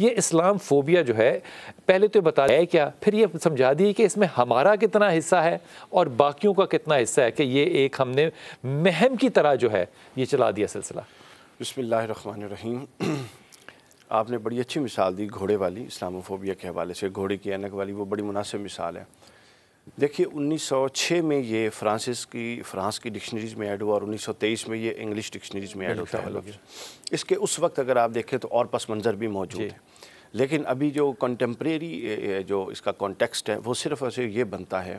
ये इस्लाम फोबिया जो है पहले तो बता है क्या फिर ये समझा दिए कि इसमें हमारा कितना हिस्सा है और बाकियों का कितना हिस्सा है कि ये एक हमने महम की तरह जो है ये चला दिया सिलसिला बसमीम आपने बड़ी अच्छी मिसाल दी घोड़े वाली इस्लामोफोबिया के हवाले से घोड़े की अनक वाली वो बड़ी मुनासिब मिसाल है देखिए 1906 में ये फ्रांसिस की फ्रांस की डिक्शनरीज में ऐड हुआ और 1923 में ये इंग्लिश डिक्शनरीज में ऐड होता है इसके उस वक्त अगर आप देखें तो और पस मंज़र भी मौजूद है लेकिन अभी जो कंटेम्प्रेरी जो इसका कॉन्टेक्स्ट है वो सिर्फ और सिर्फ ये बनता है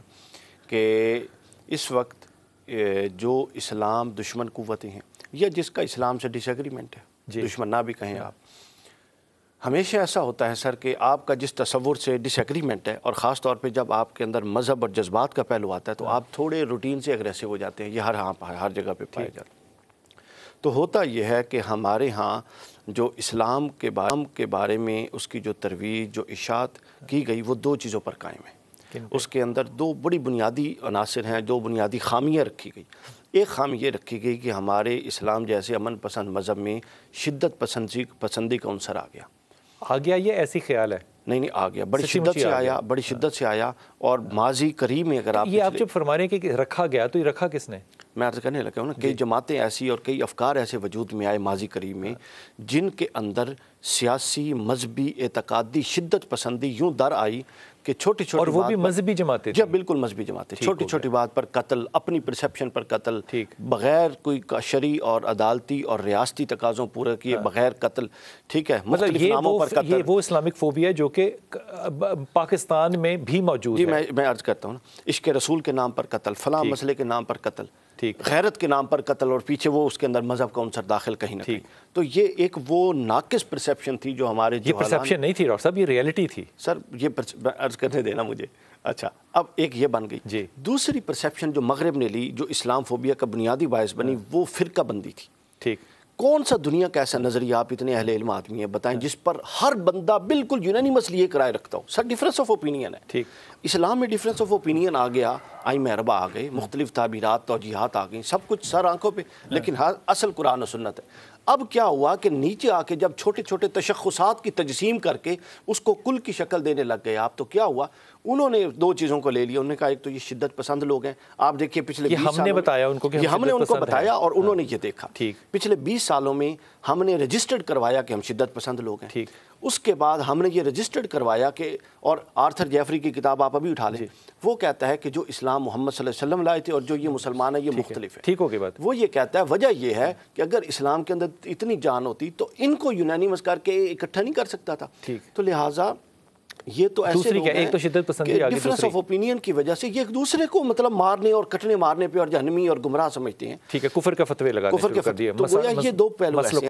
कि इस वक्त जो इस्लाम दुश्मन कुतें हैं या जिसका इस्लाम से डिसग्रीमेंट है दुश्मन ना भी कहें आप हमेशा ऐसा होता है सर कि आपका जिस तस्वुर से डिसग्रीमेंट है और ख़ास तौर पे जब आपके अंदर मज़हब और जज्बात का पहलू आता है तो आप थोड़े रूटीन से एग्रेसिव हो जाते हैं ये हर हाँ हर जगह पे पाया जाता है तो होता यह है कि हमारे यहाँ जो इस्लाम के बारे के बारे में उसकी जो तरवीज जो इशात की गई वो दो चीज़ों पर कायम है उसके अंदर दो बड़ी बुनियादी अनासर हैं दो बुनियादी खामियाँ रखी गई एक खाम ये रखी गई कि हमारे इस्लाम जैसे अमन पसंद मज़हब में शिद्दत पसंदी पसंदी का अनसर आ गया आ गया ये ऐसी ख्याल है नहीं नहीं आ गया बड़ी शिद्दत से आया बड़ी शिद्दत से आया और हाँ। माजी करीब में अगर आप ये आप जब फरमा रहे हैं कि रखा गया तो ये रखा किसने मैं अर्ज़ करने लगा हूँ ना कई जमातें ऐसी और कई अफकार ऐसे वजूद में आए माजी करीब में जिनके अंदर सियासी मजहबी एतकादी शिद्दत पसंदी यूँ दर आई कि छोटी छोटी और वो भी मजहबी जमाते जब बिल्कुल मजहबी जमाते छोटी छोटी बात पर कत्ल अपनी परसेप्शन पर कत्ल ठीक बगैर कोई शरी और अदालती और रियासती तकाजों पूरे किए हाँ। बगैर कत्ल ठीक है मतलब ये वो, पर कत्ल ये वो इस्लामिक फोबिया जो कि पाकिस्तान में भी मौजूद है। मैं मैं अर्ज करता हूँ ना इश्क रसूल के नाम पर कत्ल फला मसले के नाम पर कत्ल ठीक गैरत के नाम पर कत्ल और पीछे वो उसके अंदर मजहब का उनसर दाखिल कहीं ना कहीं तो ये एक वो नाकिस परसेप्शन थी जो हमारे ये परसेप्शन नहीं थी डॉक्टर साहब ये रियलिटी थी सर ये अर्ज कुछ करने देना मुझे अच्छा अब एक ये बन गई जी दूसरी परसेप्शन जो मगरब ने ली जो इस्लाम फोबिया का बुनियादी बायस बनी हाँ। वो फ़िरका बंदी थी ठीक कौन सा दुनिया का ऐसा नज़रिया आप इतने अहले इल्म आदमी हैं बताएं हाँ। जिस पर हर बंदा बिल्कुल यूनानिमस लिए कराए रखता हो सर डिफरेंस ऑफ ओपिनियन है ठीक इस्लाम में डिफरेंस ऑफ ओपिनियन आ गया आई महरबा आ गए हाँ। मुख्तलिफ ताबीरत तोजीहत आ गई सब कुछ सर आंखों पर लेकिन हर असल कुरान और सुन्नत है अब क्या हुआ कि नीचे आके जब छोटे छोटे तशखसात की तजसीम करके उसको कुल की शक्ल देने लग गए आप तो क्या हुआ उन्होंने दो चीज़ों को ले लिया उन्होंने कहा एक तो ये शिद्दत पसंद लोग हैं आप देखिए पिछले हमने बताया उनको कि हम हमने उनको बताया और हाँ। उन्होंने ये देखा ठीक पिछले बीस सालों में हमने रजिस्टर्ड करवाया कि हम शिद्दत पसंद लोग हैं ठीक उसके बाद हमने ये रजिस्टर्ड करवाया कि और आर्थर जेफरी की किताब आप अभी उठा लें वो कहता है कि जो इस्लाम मोहम्मद लाए थे और जो ये मुसलमान है ये मुख्तलिफ है ठीक गई बात वो ये कहता है वजह यह है कि अगर इस्लाम के अंदर इतनी जान होती तो इनको यूनानिमस करके इकट्ठा नहीं कर सकता था तो लिहाजा ये तो ऐसे तो डिफरेंस ऑफ ओपिनियन की वजह से ये एक दूसरे को मतलब मारने और कटने मारने पे और जहनमी और गुमराह समझते हैं ठीक है कुफर का फतवे लगा कुफर के फतवे तो ये दो पहलू